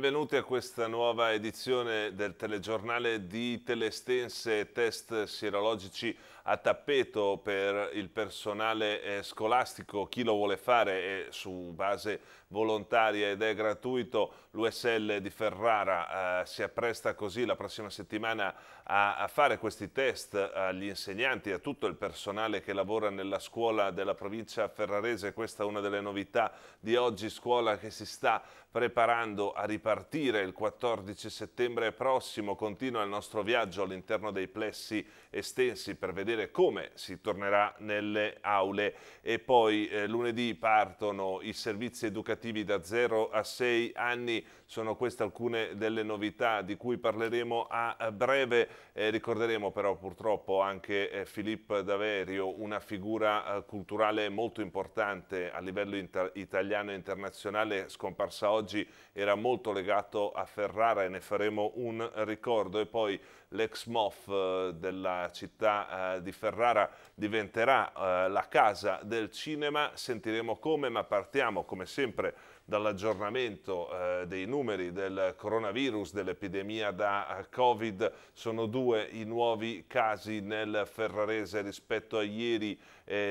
benvenuti a questa nuova edizione del telegiornale di Telestense Test Sierologici a tappeto per il personale eh, scolastico, chi lo vuole fare è su base volontaria ed è gratuito, l'USL di Ferrara eh, si appresta così la prossima settimana a, a, fare questi test agli insegnanti, a tutto il personale che lavora nella scuola della provincia ferrarese, questa è una delle novità di oggi, scuola che si sta preparando a ripartire il 14 settembre prossimo, continua il nostro viaggio all'interno dei plessi estensi per vedere vedere come si tornerà nelle aule. E poi eh, lunedì partono i servizi educativi da 0 a 6 anni, sono queste alcune delle novità di cui parleremo a eh, breve. Eh, ricorderemo però purtroppo anche eh, Filippo Daverio, una figura eh, culturale molto importante a livello italiano e internazionale, scomparsa oggi, era molto legato a Ferrara e ne faremo un ricordo. E poi l'ex MOF eh, della città eh, di Ferrara diventerà eh, la casa del cinema, sentiremo come, ma partiamo come sempre dall'aggiornamento dei numeri del coronavirus, dell'epidemia da Covid. Sono due i nuovi casi nel Ferrarese rispetto a ieri,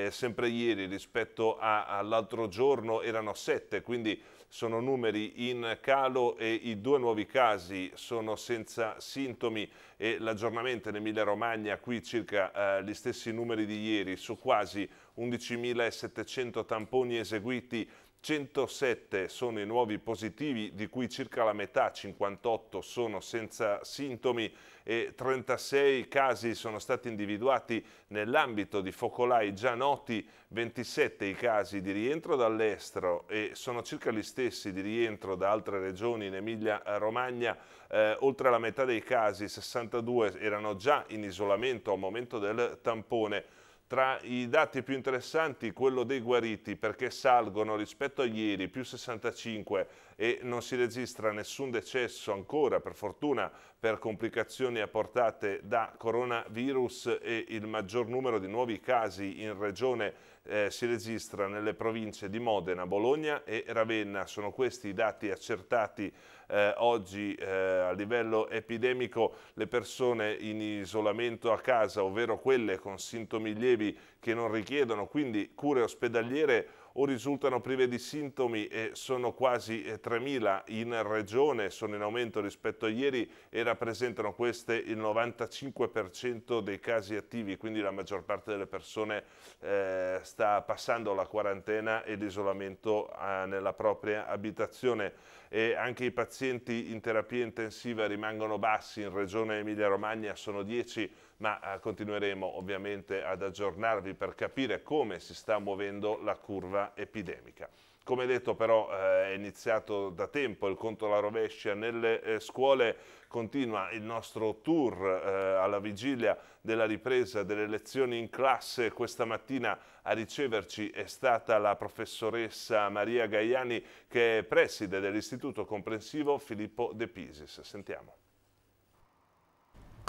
sempre ieri rispetto all'altro giorno erano sette, quindi sono numeri in calo e i due nuovi casi sono senza sintomi e l'aggiornamento in Emilia Romagna qui circa eh, gli stessi numeri di ieri su quasi 11.700 tamponi eseguiti 107 sono i nuovi positivi, di cui circa la metà, 58, sono senza sintomi e 36 casi sono stati individuati nell'ambito di focolai già noti, 27 i casi di rientro dall'estero e sono circa gli stessi di rientro da altre regioni in Emilia-Romagna, eh, eh, oltre alla metà dei casi, 62, erano già in isolamento al momento del tampone tra i dati più interessanti quello dei guariti perché salgono rispetto a ieri più 65 e non si registra nessun decesso ancora per fortuna per complicazioni apportate da coronavirus e il maggior numero di nuovi casi in regione eh, si registra nelle province di Modena, Bologna e Ravenna. Sono questi i dati accertati eh, oggi eh, a livello epidemico. Le persone in isolamento a casa, ovvero quelle con sintomi lievi che non richiedono quindi cure ospedaliere, o risultano prive di sintomi e sono quasi 3.000 eh, in regione, sono in aumento rispetto a ieri e rappresentano queste il 95% dei casi attivi, quindi la maggior parte delle persone eh, sta passando la quarantena e l'isolamento eh, ah, nella propria abitazione e anche i pazienti in terapia intensiva rimangono bassi, in regione Emilia-Romagna sono 10 ma eh, continueremo ovviamente ad aggiornarvi per capire come si sta muovendo la curva epidemica. Come detto però eh, è iniziato da tempo il conto alla rovescia nelle eh, scuole, continua il nostro tour alla vigilia della ripresa delle lezioni in classe. Questa mattina a riceverci è stata la professoressa Maria Gaiani che è preside dell'Istituto Comprensivo Filippo De Pisis. Sentiamo.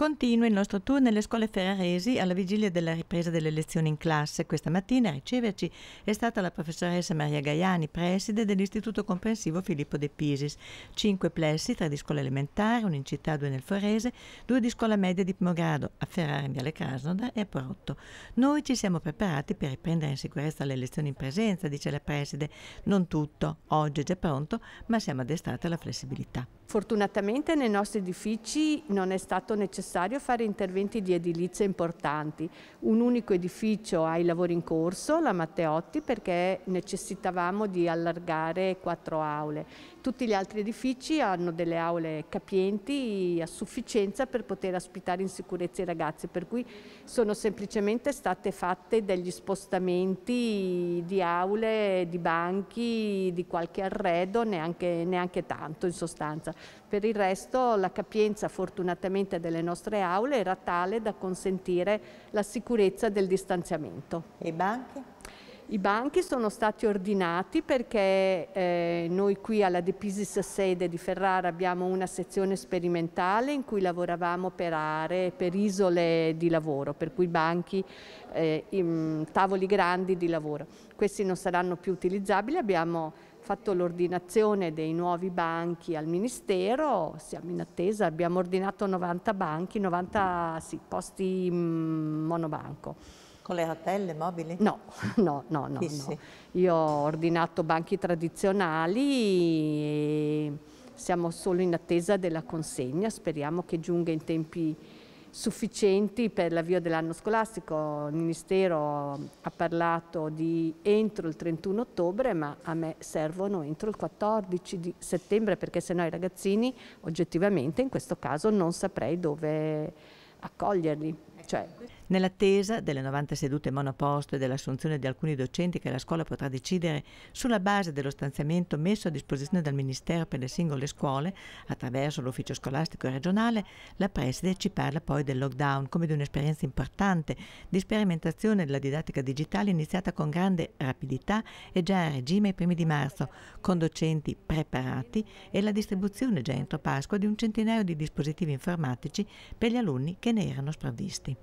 Continua il nostro tour nelle scuole ferraresi alla vigilia della ripresa delle lezioni in classe. Questa mattina a riceverci è stata la professoressa Maria Gaiani, preside dell'Istituto Comprensivo Filippo De Pisis. Cinque plessi, tre di scuola elementare, uno in città, due nel Forese, due di scuola media di primo grado, a Ferrara in Viale Krasnodar e a Porotto. Noi ci siamo preparati per riprendere in sicurezza le lezioni in presenza, dice la preside. Non tutto, oggi è già pronto, ma siamo addestrati alla flessibilità. Fortunatamente nei nostri edifici non è stato necessario fare interventi di edilizia importanti. Un unico edificio ha i lavori in corso, la Matteotti, perché necessitavamo di allargare quattro aule. Tutti gli altri edifici hanno delle aule capienti a sufficienza per poter ospitare in sicurezza i ragazzi, per cui sono semplicemente state fatte degli spostamenti di aule, di banchi, di qualche arredo, neanche, neanche tanto in sostanza. Per il resto la capienza fortunatamente delle nostre aule era tale da consentire la sicurezza del distanziamento. E i banchi? I banchi sono stati ordinati perché eh, noi qui alla Depisis sede di Ferrara abbiamo una sezione sperimentale in cui lavoravamo per aree, per isole di lavoro, per cui banchi, eh, in, tavoli grandi di lavoro. Questi non saranno più utilizzabili, abbiamo fatto l'ordinazione dei nuovi banchi al Ministero, siamo in attesa, abbiamo ordinato 90 banchi, 90 sì, posti mh, mm, monobanco. Con le ratelle mobili? No, no, no, no, no. Io ho ordinato banchi tradizionali e siamo solo in attesa della consegna, speriamo che giunga in tempi sufficienti per l'avvio dell'anno scolastico. Il Ministero ha parlato di entro il 31 ottobre, ma a me servono entro il 14 settembre perché sennò i ragazzini oggettivamente in questo caso non saprei dove accoglierli. Cioè, nell'attesa delle 90 sedute monoposto e dell'assunzione di alcuni docenti che la scuola potrà decidere sulla base dello stanziamento messo a disposizione dal Ministero per le singole scuole, attraverso l'ufficio scolastico regionale, la preside ci parla poi del lockdown come di un'esperienza importante di sperimentazione della didattica digitale iniziata con grande rapidità e già a regime ai primi di marzo, con docenti preparati e la distribuzione già entro Pasqua di un centinaio di dispositivi informatici per gli alunni che ne erano sprovvisti.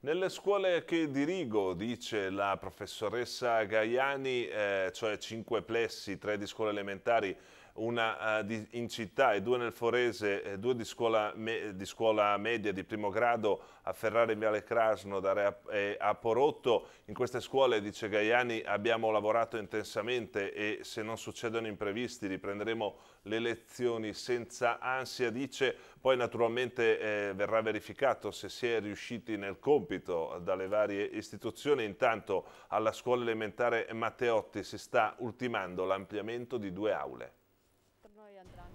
Nelle scuole che dirigo, dice la professoressa Gaiani, eh, cioè cinque plessi, tre di scuole elementari, una eh, in città e due nel Forese, eh, due di scuola, di scuola, media di primo grado a Ferrara in Viale Crasno a, eh, a Porotto. In queste scuole, dice Gaiani, abbiamo lavorato intensamente e se non succedono imprevisti riprenderemo le lezioni senza ansia, dice. Poi naturalmente eh, verrà verificato se si è riusciti nel compito dalle varie istituzioni. Intanto alla scuola elementare Matteotti si sta ultimando l'ampliamento di due aule.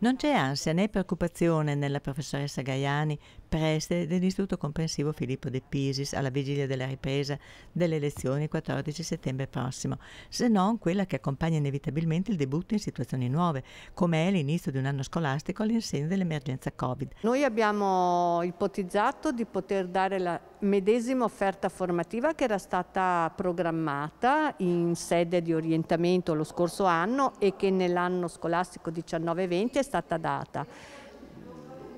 Non c'è ansia né preoccupazione nella professoressa Gaiani Preste dell'Istituto Comprensivo Filippo De Pisis alla vigilia della ripresa delle elezioni il 14 settembre prossimo, se non quella che accompagna inevitabilmente il debutto in situazioni nuove, come è l'inizio di un anno scolastico all'insegna dell'emergenza Covid. Noi abbiamo ipotizzato di poter dare la medesima offerta formativa che era stata programmata in sede di orientamento lo scorso anno e che nell'anno scolastico 19-20 è stata data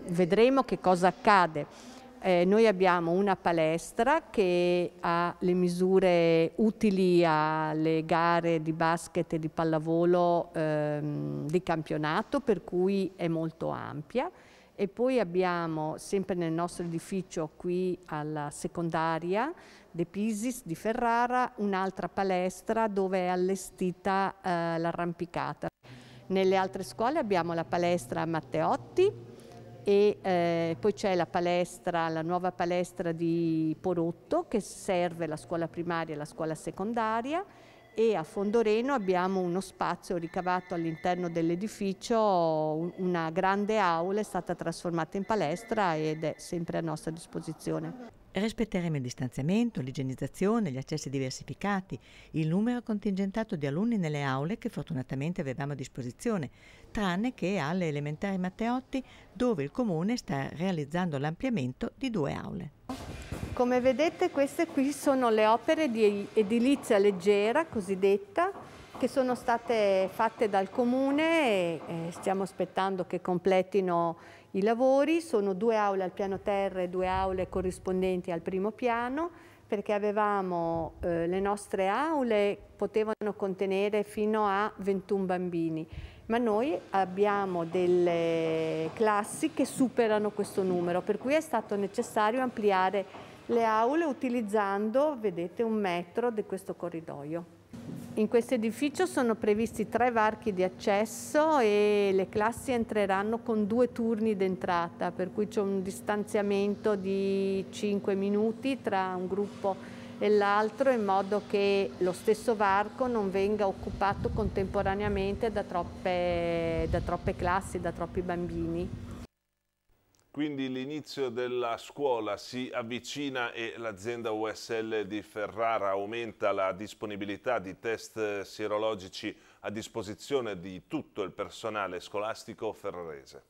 vedremo che cosa accade. Eh, noi abbiamo una palestra che ha le misure utili alle gare di basket e di pallavolo ehm, di campionato, per cui è molto ampia. E poi abbiamo sempre nel nostro edificio qui alla secondaria De Pisis di Ferrara un'altra palestra dove è allestita eh, l'arrampicata. Nelle altre scuole abbiamo la palestra Matteotti, e eh, poi c'è la palestra, la nuova palestra di Porotto che serve la scuola primaria e la scuola secondaria e a Fondoreno abbiamo uno spazio ricavato all'interno dell'edificio, una grande aula è stata trasformata in palestra ed è sempre a nostra disposizione. Rispetteremo il distanziamento, l'igienizzazione, gli accessi diversificati, il numero contingentato di alunni nelle aule che fortunatamente avevamo a disposizione, tranne che alle elementari Matteotti dove il comune sta realizzando l'ampliamento di due aule. Come vedete queste qui sono le opere di edilizia leggera cosiddetta che sono state fatte dal Comune e eh, stiamo aspettando che completino i lavori. Sono due aule al piano terra e due aule corrispondenti al primo piano perché avevamo eh, le nostre aule potevano contenere fino a 21 bambini, ma noi abbiamo delle classi che superano questo numero, per cui è stato necessario ampliare le aule utilizzando, vedete, un metro di questo corridoio. In questo edificio sono previsti tre varchi di accesso e le classi entreranno con due turni d'entrata, per cui c'è un distanziamento di 5 minuti tra un gruppo e l'altro in modo che lo stesso varco non venga occupato contemporaneamente da troppe, da troppe classi, da troppi bambini. Quindi l'inizio della scuola si avvicina e l'azienda USL di Ferrara aumenta la disponibilità di test sierologici a disposizione di tutto il personale scolastico ferrarese.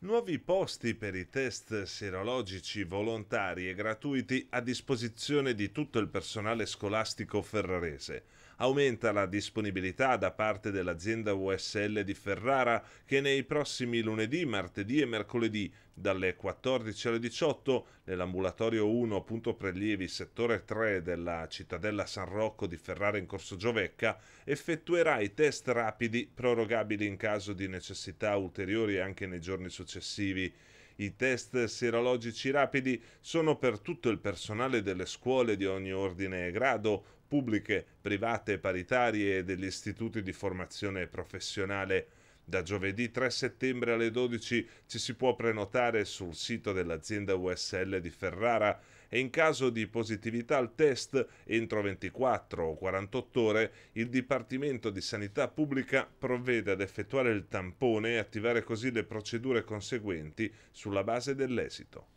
Nuovi posti per i test serologici volontari e gratuiti a disposizione di tutto il personale scolastico ferrarese aumenta la disponibilità da parte dell'azienda USL di Ferrara che nei prossimi lunedì, martedì e mercoledì dalle 14 alle 18 nell'ambulatorio 1 punto prelievi settore 3 della cittadella San Rocco di Ferrara in Corso Giovecca effettuerà i test rapidi prorogabili in caso di necessità ulteriori anche nei giorni successivi. I test serologici rapidi sono per tutto il personale delle scuole di ogni ordine e grado pubbliche, private paritarie e degli istituti di formazione professionale. Da giovedì 3 settembre alle 12 ci si può prenotare sul sito dell'azienda USL di Ferrara e in caso di positività al test entro 24 o 48 ore il Dipartimento di Sanità Pubblica provvede ad effettuare il tampone e attivare così le procedure conseguenti sulla base dell'esito.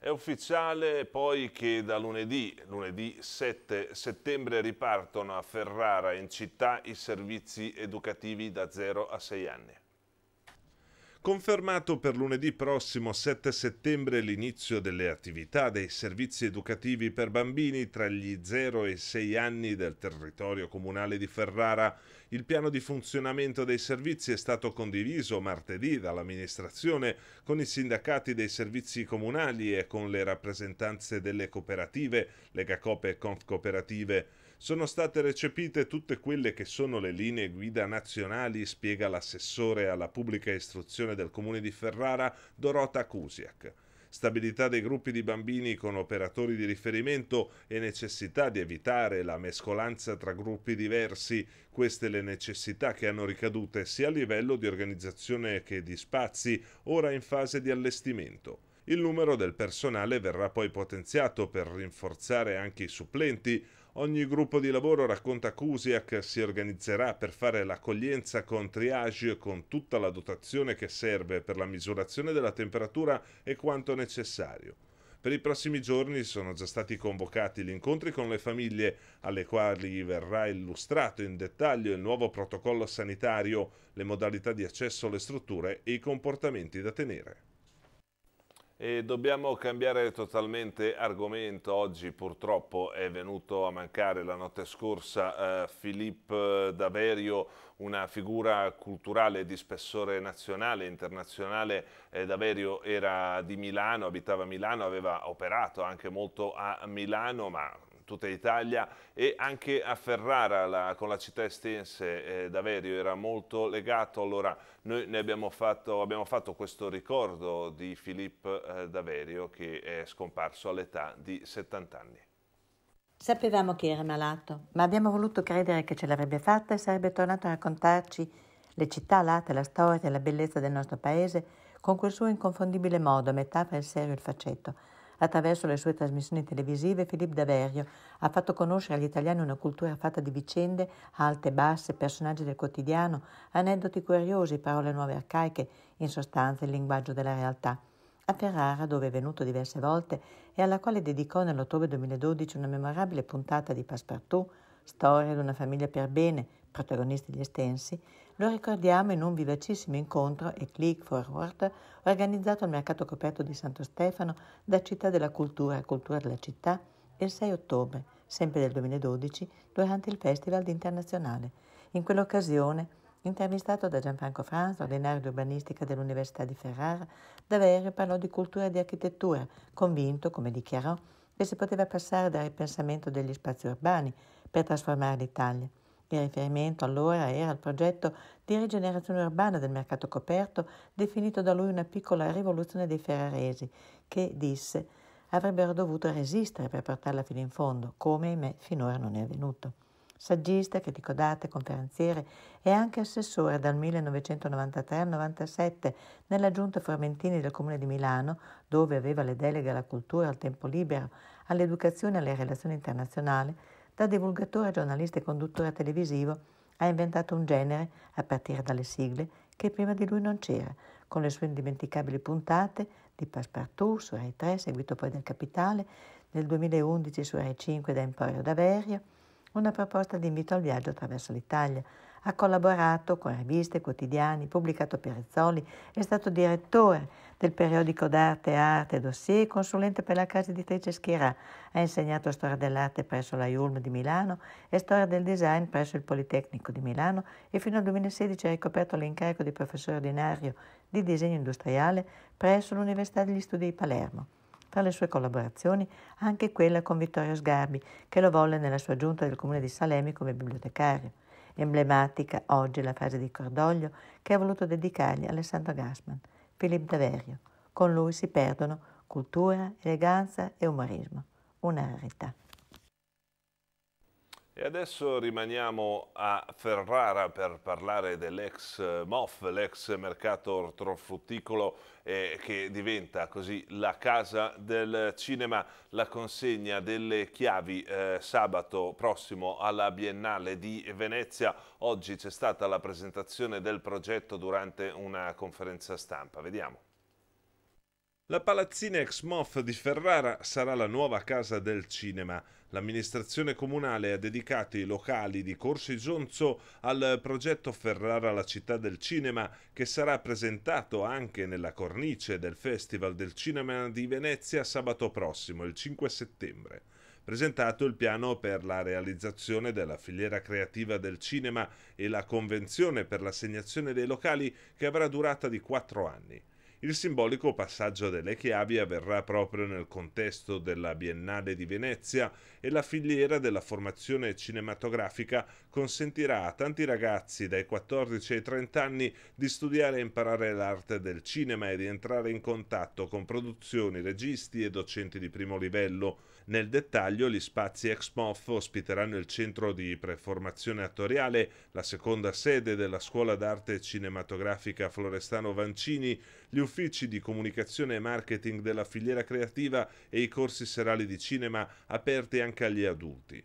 È ufficiale poi che da lunedì, lunedì 7 settembre, ripartono a Ferrara in città i servizi educativi da 0 a 6 anni. Confermato per lunedì prossimo 7 settembre l'inizio delle attività dei servizi educativi per bambini tra gli 0 e 6 anni del territorio comunale di Ferrara. Il piano di funzionamento dei servizi è stato condiviso martedì dall'amministrazione con i sindacati dei servizi comunali e con le rappresentanze delle cooperative, Legacope e Conf Cooperative. Sono state recepite tutte quelle che sono le linee guida nazionali, spiega l'assessore alla pubblica istruzione del comune di Ferrara, Dorota Kusiak. stabilità dei gruppi di bambini con operatori di riferimento e necessità di evitare la mescolanza tra gruppi diversi, queste le necessità che hanno ricadute sia a livello di organizzazione che di spazi, ora in fase di allestimento. Il numero del personale verrà poi potenziato per rinforzare anche i supplenti, Ogni gruppo di lavoro, racconta Cusiak, si organizzerà per fare l'accoglienza con triage con tutta la dotazione che serve per la misurazione della temperatura e quanto necessario. Per i prossimi giorni sono già stati convocati gli incontri con le famiglie, alle quali verrà illustrato in dettaglio il nuovo protocollo sanitario, le modalità di accesso alle strutture e i comportamenti da tenere. E dobbiamo cambiare totalmente argomento. Oggi purtroppo è venuto a mancare la notte scorsa eh, Filippo eh, Daverio, una figura culturale di spessore nazionale e internazionale. Eh, Daverio era di Milano, abitava a Milano, aveva operato anche molto a Milano, ma tutta Italia e anche a Ferrara la, con la città estense eh, d'Averio era molto legato. Allora noi ne abbiamo fatto, abbiamo fatto questo ricordo di Filippo eh, d'Averio che è scomparso all'età di 70 anni. Sapevamo che era malato, ma abbiamo voluto credere che ce l'avrebbe fatta e sarebbe tornato a raccontarci le città late, la storia e la bellezza del nostro paese con quel suo inconfondibile modo, metà per il serio e il faceto Attraverso le sue trasmissioni televisive, Philippe Daverio ha fatto conoscere agli italiani una cultura fatta di vicende, alte e basse, personaggi del quotidiano, aneddoti curiosi, parole nuove arcaiche, in sostanza il linguaggio della realtà. A Ferrara, dove è venuto diverse volte e alla quale dedicò nell'ottobre 2012 una memorabile puntata di Passepartout, Storia di una famiglia per bene, protagonisti gli estensi, lo ricordiamo in un vivacissimo incontro e click forward organizzato al mercato coperto di Santo Stefano da Città della Cultura e Cultura della Città il 6 ottobre, sempre del 2012, durante il Festival Internazionale. In quell'occasione, intervistato da Gianfranco Franz, ordinario di urbanistica dell'Università di Ferrara, Daverio parlò di cultura e di architettura, convinto, come dichiarò, che si poteva passare dal ripensamento degli spazi urbani per trasformare l'Italia. Il riferimento allora era il progetto di rigenerazione urbana del mercato coperto, definito da lui una piccola rivoluzione dei ferraresi, che, disse, avrebbero dovuto resistere per portarla fino in fondo, come ahimè finora non è avvenuto. Saggista, critico d'arte, conferenziere e anche assessore dal 1993 al 97 nella giunta Formentini del Comune di Milano, dove aveva le deleghe alla cultura, al tempo libero, all'educazione e alle relazioni internazionali, da divulgatore, giornalista e conduttore televisivo, ha inventato un genere, a partire dalle sigle, che prima di lui non c'era, con le sue indimenticabili puntate di Passepartout su Rai 3, seguito poi dal Capitale, nel 2011 su Rai 5 da Emporio d'Averio, una proposta di invito al viaggio attraverso l'Italia. Ha collaborato con riviste, quotidiani, pubblicato Perezzoli, è stato direttore del periodico d'arte Arte Dossier e consulente per la casa editrice Schirà. Ha insegnato storia dell'arte presso la IULM di Milano e storia del design presso il Politecnico di Milano e fino al 2016 ha ricoperto l'incarico di professore ordinario di disegno industriale presso l'Università degli Studi di Palermo. Tra le sue collaborazioni anche quella con Vittorio Sgarbi, che lo volle nella sua giunta del comune di Salemi come bibliotecario. Emblematica oggi la frase di cordoglio che ha voluto dedicargli Alessandro Gassman, Philippe Daverio. Con lui si perdono cultura, eleganza e umorismo. Una rarità. E adesso rimaniamo a Ferrara per parlare dell'ex MOF, l'ex mercato ortofrutticolo eh, che diventa così la casa del cinema. La consegna delle chiavi eh, sabato prossimo alla Biennale di Venezia. Oggi c'è stata la presentazione del progetto durante una conferenza stampa. Vediamo. La palazzina ex MOF di Ferrara sarà la nuova casa del cinema. L'amministrazione comunale ha dedicato i locali di Corsi Gionzo al progetto Ferrara la città del cinema che sarà presentato anche nella cornice del Festival del Cinema di Venezia sabato prossimo, il 5 settembre presentato il piano per la realizzazione della filiera creativa del cinema e la convenzione per l'assegnazione dei locali che avrà durata di quattro anni. Il simbolico passaggio delle chiavi avverrà proprio nel contesto della Biennale di Venezia e la filiera della formazione cinematografica consentirà a tanti ragazzi dai 14 ai 30 anni di studiare e imparare l'arte del cinema e di entrare in contatto con produzioni, registi e docenti di primo livello. Nel dettaglio, gli spazi Exmof ospiteranno il centro di preformazione attoriale, la seconda sede della Scuola d'arte cinematografica Florestano Vancini, gli uffici di comunicazione e marketing della filiera creativa e i corsi serali di cinema aperti anche agli adulti.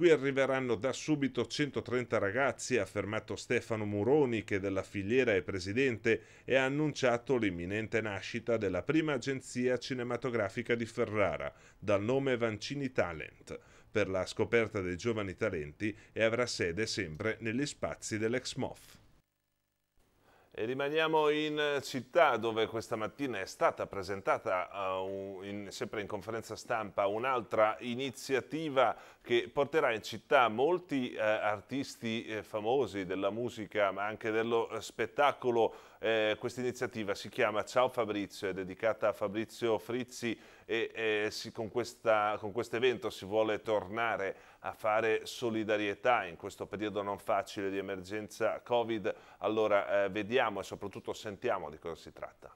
Qui arriveranno da subito 130 ragazzi, ha affermato Stefano Muroni, che della filiera è presidente, e ha annunciato l'imminente nascita della prima agenzia cinematografica di Ferrara, dal nome Vancini Talent, per la scoperta dei giovani talenti e avrà sede sempre negli spazi dell'ex dell'Exmof. E rimaniamo in eh, città dove questa mattina è stata presentata, uh, in, sempre in conferenza stampa, un'altra iniziativa che porterà in città molti uh, artisti eh, famosi della musica ma anche dello spettacolo eh, questa iniziativa si chiama Ciao Fabrizio, è dedicata a Fabrizio Frizzi e, e eh, si, con, questa, con questo evento si vuole tornare a fare solidarietà in questo periodo non facile di emergenza Covid. Allora eh, vediamo e soprattutto sentiamo di cosa si tratta.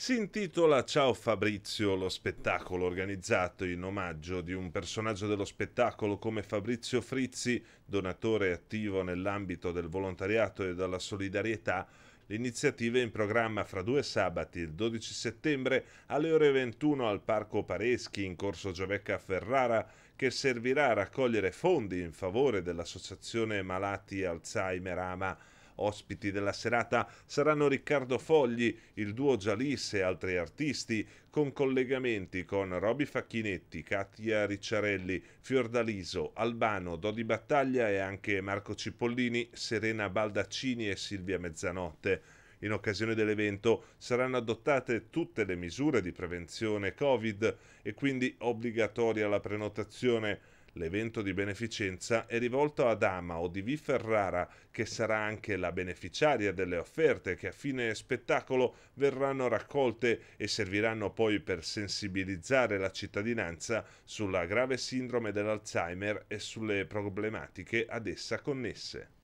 Si intitola Ciao Fabrizio, lo spettacolo organizzato in omaggio di un personaggio dello spettacolo come Fabrizio Frizzi, donatore attivo nell'ambito del volontariato e della solidarietà, L'iniziativa è in programma fra due sabati, il 12 settembre alle ore 21 al Parco Pareschi in corso Giovecca Ferrara, che servirà a raccogliere fondi in favore dell'Associazione Malati Alzheimer Ama Ospiti della serata saranno Riccardo Fogli, il duo Gialis e altri artisti, con collegamenti con Roby Facchinetti, Katia Ricciarelli, Fiordaliso, Albano, Dodi Battaglia e anche Marco Cipollini, Serena Baldaccini e Silvia Mezzanotte. In occasione dell'evento saranno adottate tutte le misure di prevenzione Covid e quindi obbligatoria la prenotazione L'evento di beneficenza è rivolto ad Ama o di V Ferrara, che sarà anche la beneficiaria delle offerte che a fine spettacolo verranno raccolte e serviranno poi per sensibilizzare la cittadinanza sulla grave sindrome dell'Alzheimer e sulle problematiche ad essa connesse.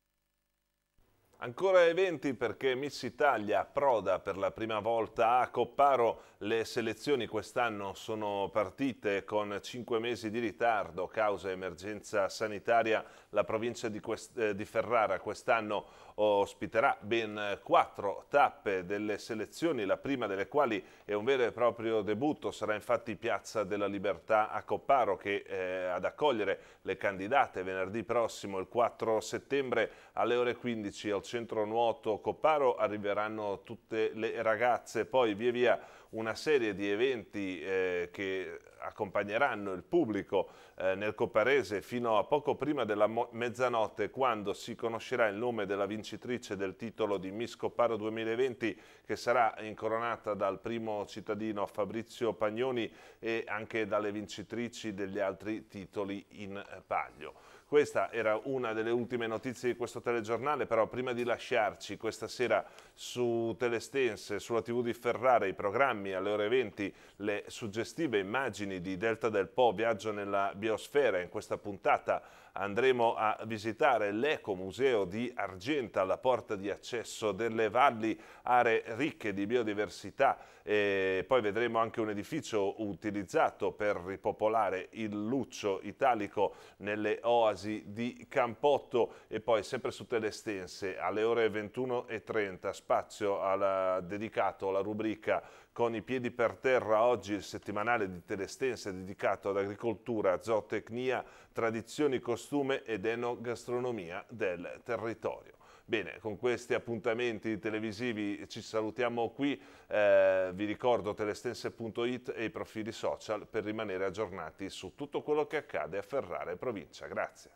Ancora eventi perché Miss Italia proda per la prima volta a Copparo. Le selezioni quest'anno sono partite con 5 mesi di ritardo causa emergenza sanitaria. La provincia di, quest eh, di Ferrara quest'anno ospiterà ben eh, quattro tappe delle selezioni, la prima delle quali è un vero e proprio debutto, sarà infatti Piazza della Libertà a Copparo che eh, ad accogliere le candidate venerdì prossimo, il 4 settembre alle ore 15 al centro nuoto Copparo arriveranno tutte le ragazze, poi via via una serie di eventi eh, che accompagneranno il pubblico eh, nel Coparese fino a poco prima della mezzanotte quando si conoscerà il nome della vincitrice del titolo di Miss Coparo 2020 che sarà incoronata dal primo cittadino Fabrizio Pagnoni e anche dalle vincitrici degli altri titoli in eh, paglio. Questa era una delle ultime notizie di questo telegiornale, però prima di lasciarci questa sera su Telestense, sulla TV di Ferrara, i programmi alle ore 20, le suggestive immagini di Delta del Po, viaggio nella biosfera in questa puntata andremo a visitare l'Ecomuseo di Argenta, la porta di accesso delle valli, aree ricche di biodiversità e poi vedremo anche un edificio utilizzato per ripopolare il luccio italico nelle oasi di Campotto e poi sempre su Telestense alle ore 21.30 spazio alla, dedicato alla rubrica con i piedi per terra oggi il settimanale di Telestense dedicato ad agricoltura, zootecnia, tradizioni, costume ed enogastronomia del territorio. Bene, con questi appuntamenti televisivi ci salutiamo qui, eh, vi ricordo telestense.it e i profili social per rimanere aggiornati su tutto quello che accade a Ferrara e provincia. Grazie.